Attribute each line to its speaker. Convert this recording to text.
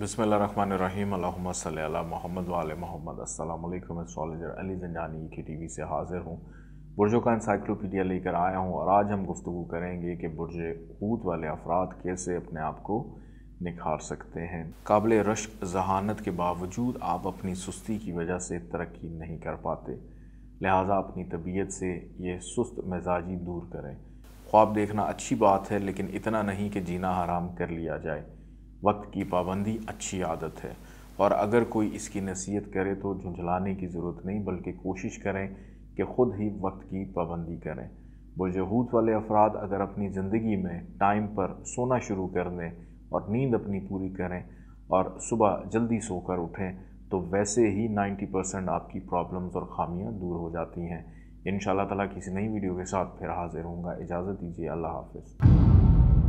Speaker 1: बसमीम मोहम्मद वाल मोहम्मद असलम एस्ट्रॉलर अली जंजानी की टी वी से हाज़िर हूँ बुरजों का इंसाइक्लोपीडिया लेकर आया हूँ और आज हम गुफ्तु करेंगे कि बुरज खूत वाले अफराद कैसे अपने आप को निखार सकते हैं काबिल रश्क जहानत के बावजूद आप अपनी सुस्ती की वजह से तरक्की नहीं कर पाते लिहाजा अपनी तबीयत से ये सुस्त मिजाजी दूर करें ख्वाब देखना अच्छी बात है लेकिन इतना नहीं कि जीना हराम कर लिया जाए वक्त की पाबंदी अच्छी आदत है और अगर कोई इसकी नसीहत करे तो झुंझलाने की ज़रूरत नहीं बल्कि कोशिश करें कि ख़ुद ही वक्त की पाबंदी करें बुजहूत वाले अफराद अगर अपनी ज़िंदगी में टाइम पर सोना शुरू कर दें और नींद अपनी पूरी करें और सुबह जल्दी सोकर उठें तो वैसे ही 90 परसेंट आपकी प्रॉब्लम्स और खामियां दूर हो जाती हैं इन ताला किसी नई वीडियो के साथ फिर हाजिर होंगे इजाज़त दीजिए अल्लाह हाफिज़